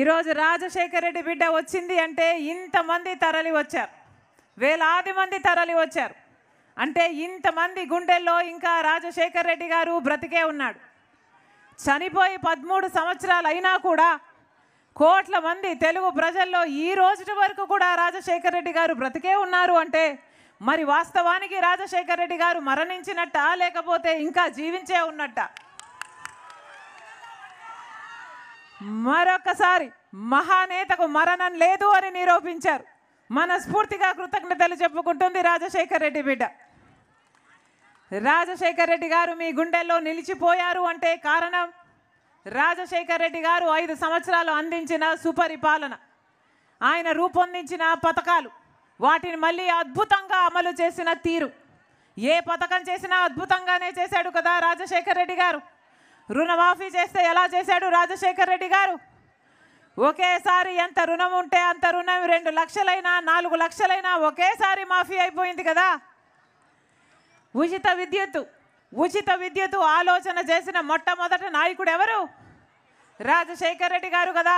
ఈరోజు రాజశేఖర రెడ్డి బిడ్డ వచ్చింది అంటే ఇంతమంది తరలి వచ్చారు వేలాది మంది తరలి వచ్చారు అంటే ఇంతమంది గుండెల్లో ఇంకా రాజశేఖర్ రెడ్డి గారు బ్రతికే ఉన్నాడు చనిపోయి పదమూడు సంవత్సరాలు అయినా కూడా కోట్ల మంది తెలుగు ప్రజల్లో ఈ రోజు వరకు కూడా రాజశేఖర్ రెడ్డి గారు బ్రతికే ఉన్నారు అంటే మరి వాస్తవానికి రాజశేఖర్ రెడ్డి గారు మరణించినట్ట లేకపోతే ఇంకా జీవించే ఉన్నట్టా మరొకసారి మహానేతకు మరణం లేదు అని నిరూపించారు మనస్ఫూర్తిగా కృతజ్ఞతలు చెప్పుకుంటుంది రాజశేఖర్ రెడ్డి బిడ్డ రాజశేఖర్ రెడ్డి గారు మీ గుండెల్లో నిలిచిపోయారు అంటే కారణం రాజశేఖర్ రెడ్డి గారు ఐదు సంవత్సరాలు అందించిన సుపరిపాలన ఆయన రూపొందించిన పథకాలు వాటిని మళ్ళీ అద్భుతంగా అమలు చేసిన తీరు ఏ పథకం చేసినా అద్భుతంగానే చేశాడు కదా రాజశేఖర్ రెడ్డి గారు రుణమాఫీ చేస్తే ఎలా చేశాడు రాజశేఖర్ రెడ్డి గారు ఒకేసారి ఎంత రుణం ఉంటే అంత రుణం రెండు లక్షలైనా నాలుగు లక్షలైనా ఒకేసారి మాఫీ అయిపోయింది కదా ఉచిత విద్యుత్ ఉచిత విద్యుత్ ఆలోచన చేసిన మొట్టమొదటి నాయకుడు ఎవరు రాజశేఖర్ రెడ్డి గారు కదా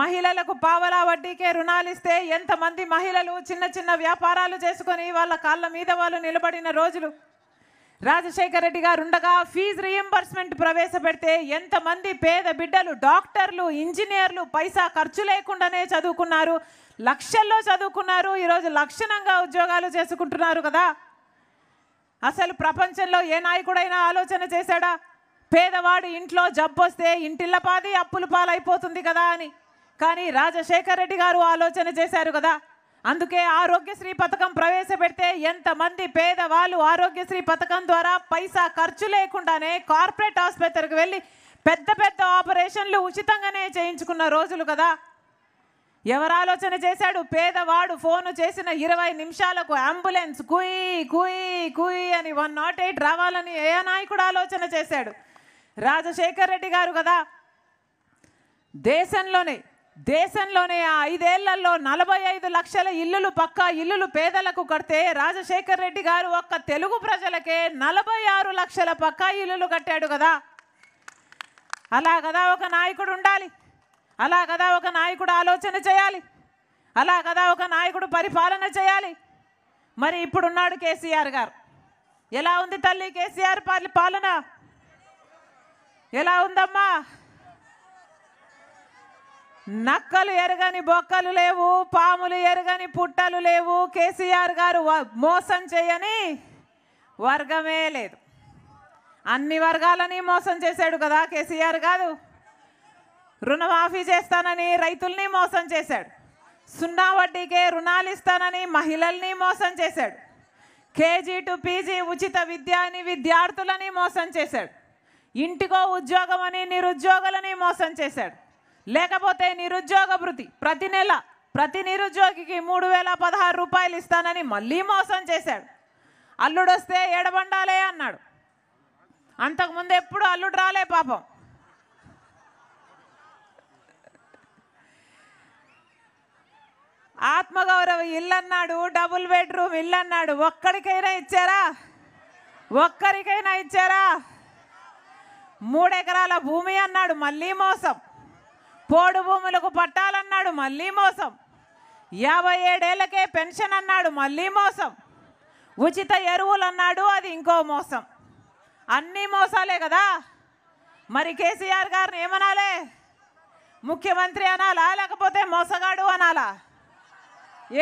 మహిళలకు పావలా వడ్డీకే రుణాలు ఇస్తే ఎంతమంది మహిళలు చిన్న చిన్న వ్యాపారాలు చేసుకొని వాళ్ళ కాళ్ళ మీద వాళ్ళు నిలబడిన రోజులు రాజశేఖర రెడ్డి గారు ఉండగా ఫీజు రియంబర్స్మెంట్ ప్రవేశపెడితే ఎంతమంది పేద బిడ్డలు డాక్టర్లు ఇంజనీర్లు పైసా ఖర్చు లేకుండానే చదువుకున్నారు లక్షల్లో చదువుకున్నారు ఈరోజు లక్షణంగా ఉద్యోగాలు చేసుకుంటున్నారు కదా అసలు ప్రపంచంలో ఏ నాయకుడైనా ఆలోచన చేశాడా పేదవాడు ఇంట్లో జబ్బొస్తే ఇంటిళ్ళపాది అప్పులు పాలైపోతుంది కదా అని కానీ రాజశేఖర రెడ్డి గారు ఆలోచన చేశారు కదా అందుకే ఆరోగ్యశ్రీ పథకం ప్రవేశపెడితే ఎంతమంది పేదవాళ్ళు ఆరోగ్యశ్రీ పథకం ద్వారా పైసా ఖర్చు లేకుండానే కార్పొరేట్ ఆసుపత్రికి వెళ్ళి పెద్ద పెద్ద ఆపరేషన్లు ఉచితంగానే చేయించుకున్న రోజులు కదా ఎవరు ఆలోచన చేశాడు పేదవాడు ఫోను చేసిన ఇరవై నిమిషాలకు అంబులెన్స్ కుయి కుయి కుయి అని వన్ నాట్ ఎయిట్ రావాలని ఏ నాయకుడు ఆలోచన చేశాడు రాజశేఖర్ రెడ్డి గారు కదా దేశంలోనే దేశంలోనే ఆ ఐదేళ్లలో నలభై ఐదు లక్షల ఇల్లులు పక్కా ఇల్లులు పేదలకు కడితే రాజశేఖర్ రెడ్డి గారు ఒక్క తెలుగు ప్రజలకే నలభై ఆరు లక్షల పక్కా ఇల్లులు కట్టాడు కదా అలా కదా ఒక నాయకుడు ఉండాలి అలా కదా ఒక నాయకుడు ఆలోచన చేయాలి అలా కదా ఒక నాయకుడు పరిపాలన చేయాలి మరి ఇప్పుడున్నాడు కేసీఆర్ గారు ఎలా ఉంది తల్లి కేసీఆర్ పాలన ఎలా ఉందమ్మా నక్కలు ఎరగని బొక్కలు లేవు పాములు ఎరగని పుట్టలు లేవు కేసీఆర్ గారు మోసం చేయని వర్గమే లేదు అన్ని వర్గాలని మోసం చేశాడు కదా కేసీఆర్ కాదు రుణమాఫీ చేస్తానని రైతుల్ని మోసం చేశాడు సున్నా వడ్డీకే రుణాలు ఇస్తానని మహిళల్ని మోసం చేశాడు కేజీ టు పీజీ ఉచిత విద్య అని విద్యార్థులని మోసం చేశాడు ఇంటికో ఉద్యోగం అని నిరుద్యోగులని మోసం చేశాడు లేకపోతే నిరుద్యోగ భృతి ప్రతి నెల ప్రతి నిరుద్యోగికి మూడు వేల పదహారు రూపాయలు ఇస్తానని మళ్ళీ మోసం చేశాడు అల్లుడు వస్తే ఏడబండాలే అన్నాడు అంతకుముందు ఎప్పుడు అల్లుడు రాలే పాపం ఆత్మగౌరవ ఇల్లు అన్నాడు డబుల్ బెడ్రూమ్ ఇల్లు అన్నాడు ఒక్కడికైనా ఇచ్చారా ఒక్కరికైనా ఇచ్చారా మూడెకరాల భూమి అన్నాడు మళ్ళీ మోసం పోడు భూములకు పట్టాలన్నాడు మళ్ళీ మోసం యాభై ఏడేళ్లకే పెన్షన్ అన్నాడు మళ్ళీ మోసం ఉచిత ఎరువులు అన్నాడు అది ఇంకో మోసం అన్నీ మోసాలే కదా మరి కేసీఆర్ గారిని ఏమనాలే ముఖ్యమంత్రి అనాలా లేకపోతే మోసగాడు అనాలా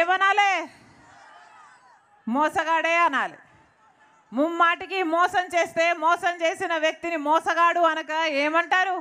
ఏమనాలే మోసగాడే అనాలి ముమ్మాటికి మోసం చేస్తే మోసం చేసిన వ్యక్తిని మోసగాడు అనక ఏమంటారు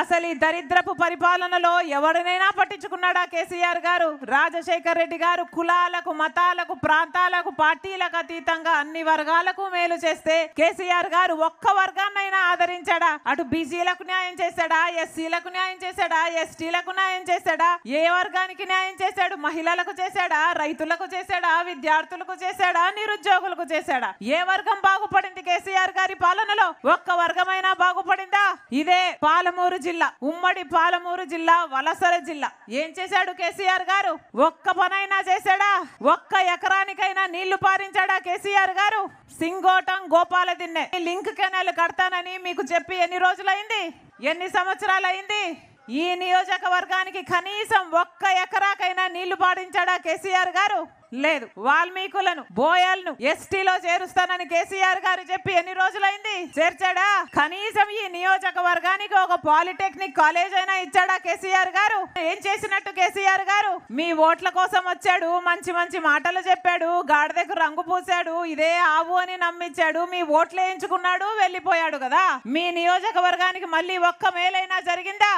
అసలు ఈ దరిద్రపు పరిపాలనలో ఎవరినైనా పట్టించుకున్నాడా కేసీఆర్ గారు రాజశేఖర్ రెడ్డి గారు కులాలకు మతాలకు ప్రాంతాలకు పార్టీలకు అతీతంగా అన్ని వర్గాలకు మేలు చేస్తే కేసీఆర్ గారు ఒక్క వర్గాన్నైనా ఆదరించాడా అటు బీసీలకు న్యాయం చేశాడా ఎస్సీలకు న్యాయం చేశాడా ఎస్టీలకు న్యాయం చేశాడా ఏ వర్గానికి న్యాయం చేశాడు మహిళలకు చేశాడా రైతులకు చేశాడా విద్యార్థులకు చేశాడా నిరుద్యోగులకు చేశాడా ఏ వర్గం బాగుపడింది కేసీఆర్ గారి పాలనలో ఒక్క వర్గమైనా బాగుపడిందా ఇదే పాలమూరు జిల్లా ఉమ్మడి పాలమూరు జిల్లా వలసల జిల్లా ఏం చేశాడు కేసీఆర్ గారు ఒక్క పనైనా చేశాడా ఒక్క ఎకరానికైనా నీళ్లు పారించాడా కేసీఆర్ గారు Singotam Gopaldinne link canal కడతానని మీకు చెప్పి ఎన్ని రోజులైంది ఎన్ని సంవత్సరాలైంది ఈ నియోజకవర్గానికి కనీసం ఒక్క ఎకరాకైనా నీళ్లు పాడించాడా కేసీఆర్ గారు లేదు వాల్మీకులను బోయల్ను ఎస్టీలో చేరుస్తానని కేసీఆర్ గారు చెప్పి ఎన్ని రోజులైంది చేర్చాడా కనీసం ఈ నియోజకవర్గానికి ఒక పాలిటెక్నిక్ కాలేజ్ అయినా ఇచ్చాడా కేసీఆర్ గారు ఏం చేసినట్టు కేసీఆర్ గారు మీ ఓట్ల కోసం వచ్చాడు మంచి మంచి మాటలు చెప్పాడు గాడిదకు రంగు పూశాడు ఇదే ఆవు అని నమ్మించాడు మీ ఓట్లు వేయించుకున్నాడు వెళ్ళిపోయాడు కదా మీ నియోజకవర్గానికి మళ్ళీ ఒక్క మేలైనా జరిగిందా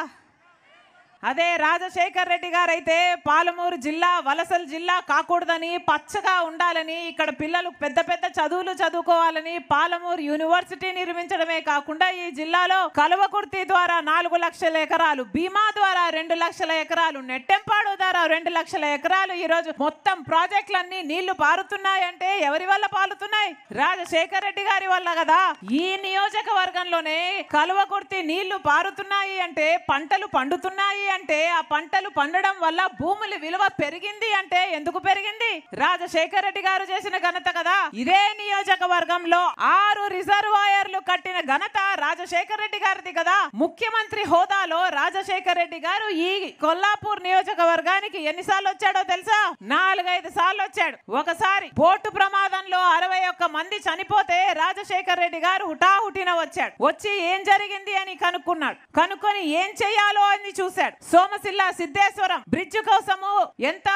అదే రాజశేఖర్ రెడ్డి గారు అయితే పాలమూరు జిల్లా వలసల జిల్లా కాకూడదని పచ్చగా ఉండాలని ఇక్కడ పిల్లలు పెద్ద పెద్ద చదువులు చదువుకోవాలని పాలమూరు యూనివర్సిటీ నిర్మించడమే కాకుండా ఈ జిల్లాలో కలువకుర్తి ద్వారా నాలుగు లక్షల ఎకరాలు బీమా ద్వారా రెండు లక్షల ఎకరాలు నెట్టెంపాడు ద్వారా రెండు లక్షల ఎకరాలు ఈరోజు మొత్తం ప్రాజెక్టులన్నీ నీళ్లు పారుతున్నాయంటే ఎవరి వల్ల పారుతున్నాయి రాజశేఖర్ రెడ్డి గారి వల్ల కదా ఈ నియోజకవర్గంలోనే కలువకుర్తి నీళ్లు పారుతున్నాయి అంటే పంటలు పండుతున్నాయి అంటే ఆ పంటలు పండడం వల్ల భూముల విలువ పెరిగింది అంటే ఎందుకు పెరిగింది రాజశేఖర్ రెడ్డి గారు చేసిన ఘనత కదా ఇదే నియోజకవర్గంలో ఆరు రిజర్వాయర్లు కట్టిన ఘనత రాజశేఖర్ రెడ్డి గారిది కదా ముఖ్యమంత్రి హోదాలో రాజశేఖర్ రెడ్డి గారు ఈ కొల్లాపూర్ నియోజకవర్గానికి ఎన్నిసార్లు వచ్చాడో తెలుసా నాలుగైదు సార్లు వచ్చాడు ఒకసారి బోటు ప్రమాదంలో అరవై ఒక్క మంది చనిపోతే రాజశేఖర్ రెడ్డి గారు హుటాహుటిన వచ్చాడు వచ్చి ఏం జరిగింది అని కనుక్కున్నాడు కనుక్కొని ఏం చేయాలో అని చూశాడు ಸೋಮಶಿಲ್ಯ ಸಿೇಶ್ವರಂ ಬ್ರಿಡ್ಜ್ ಕೋಸಮು ಎಂತ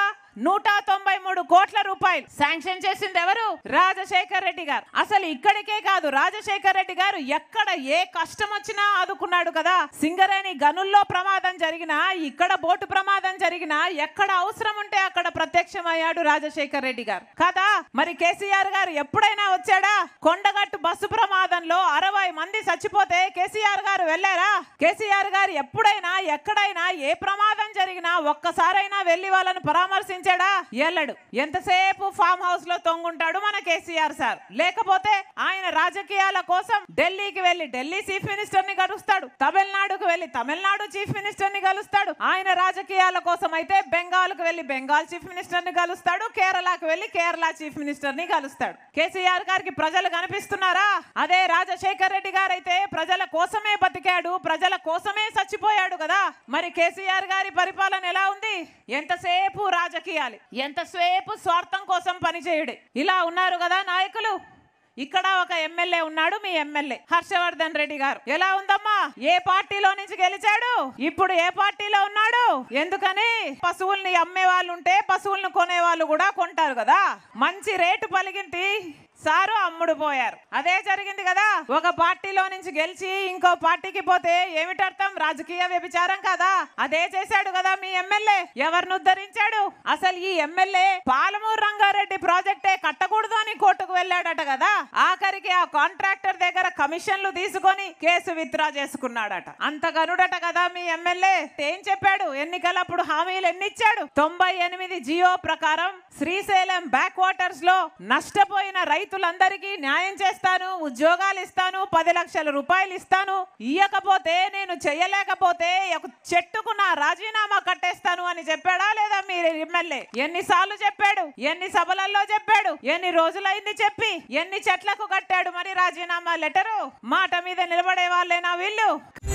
నూట తొంభై మూడు కోట్ల రూపాయలు శాంక్షన్ చేసింది ఎవరు రాజశేఖర్ రెడ్డి గారు అసలు ఇక్కడికే కాదు రాజశేఖర్ రెడ్డి గారు ఎక్కడ ఏ కష్టం వచ్చినా ఆదుకున్నాడు కదా సింగరేణి గనుల్లో ప్రమాదం జరిగినా ఇక్కడ బోటు ప్రమాదం జరిగినా ఎక్కడ అవసరం ఉంటే అక్కడ ప్రత్యక్షమయ్యాడు రాజశేఖర్ రెడ్డి గారు కదా మరి కేసీఆర్ గారు ఎప్పుడైనా వచ్చాడా కొండగట్టు బస్సు ప్రమాదంలో అరవై మంది చచ్చిపోతే కేసీఆర్ గారు వెళ్ళారా కేసీఆర్ గారు ఎప్పుడైనా ఎక్కడైనా ఏ ప్రమాదం జరిగినా ఒక్కసారైనా వెళ్ళి వాళ్ళని పరామర్శించాడా వెళ్ళడు ఎంతసేపు ఫామ్ హౌస్ లో తొంగుంటాడు మన కేసీఆర్ సార్ లేకపోతే ఆయన రాజకీయాల కోసం ఢిల్లీకి వెళ్లి ఢిల్లీ చీఫ్ మినిస్టర్ ని కలుస్తాడు తమిళనాడుకు వెళ్లి తమిళనాడు చీఫ్ మినిస్టర్ ని కలుస్తాడు ఆయన రాజకీయాల కోసం అయితే బెంగాల్ కు వెళ్లి బెంగాల్ చీఫ్ మినిస్టర్ ని కలుస్తాడు కేరళకు వెళ్లి కేరళ చీఫ్ మినిస్టర్ ని కలుస్తాడు కేసీఆర్ గారికి ప్రజలు కనిపిస్తున్నారా అదే రాజశేఖర్ రెడ్డి గారైతే ప్రజల కోసమే బతికాడు ప్రజల కోసమే చచ్చిపోయాడు కదా మరి కేసీఆర్ గారి పరి పరిపాలన ఎలా ఉంది ఎంతసేపు రాజకీయాలు ఎంతసేపు స్వార్థం కోసం పనిచేయడు ఇలా ఉన్నారు కదా నాయకులు ఇక్కడ ఒక ఎమ్మెల్యే ఉన్నాడు మీ ఎమ్మెల్యే హర్షవర్ధన్ రెడ్డి గారు ఎలా ఉందమ్మా ఏ పార్టీలో నుంచి గెలిచాడు ఇప్పుడు ఏ పార్టీలో ఉన్నాడు ఎందుకని పశువుల్ని అమ్మే వాళ్ళు ఉంటే పశువులను కొనే వాళ్ళు కూడా కొంటారు కదా మంచి రేటు పలిగింటి సారు అమ్ముడు పోయారు అదే జరిగింది కదా ఒక పార్టీలో నుంచి గెలిచి ఇంకో పార్టీకి పోతే ఏమిటర్థం రాజకీయ వ్యభిచారం కదా అదే చేశాడు కదా మీ ఎమ్మెల్యే ఎవరిని ఉద్ధరించాడు అసలు ఈ ఎమ్మెల్యే పాలమూరు రంగారెడ్డి ప్రాజెక్టే కట్టకూడదు అని కోర్టుకు వెళ్ళాడట కదా ఆఖరికి ఆ కాంట్రాక్టర్ దగ్గర కమిషన్లు తీసుకొని కేసు విత్డ్రా చేసుకున్నాడట అంత గనుడట కదా మీ ఎమ్మెల్యే ఏం చెప్పాడు ఎన్నికలప్పుడు హామీలు ఎన్ని ఇచ్చాడు తొంభై ఎనిమిది జియో ప్రకారం శ్రీశైలం బ్యాక్ వాటర్స్ లో నష్టపోయిన రైతు రైతులందరికీ న్యాయం చేస్తాను ఉద్యోగాలు ఇస్తాను పది లక్షల రూపాయలు ఇస్తాను ఇయ్యకపోతే నేను చెయ్యలేకపోతే ఒక చెట్టుకు నా రాజీనామా కట్టేస్తాను అని చెప్పాడా లేదా మీరు ఎమ్మెల్యే ఎన్నిసార్లు చెప్పాడు ఎన్ని సభలలో చెప్పాడు ఎన్ని రోజులైంది చెప్పి ఎన్ని చెట్లకు కట్టాడు మరి రాజీనామా లెటరు మాట మీద నిలబడే వాళ్ళేనా వీళ్ళు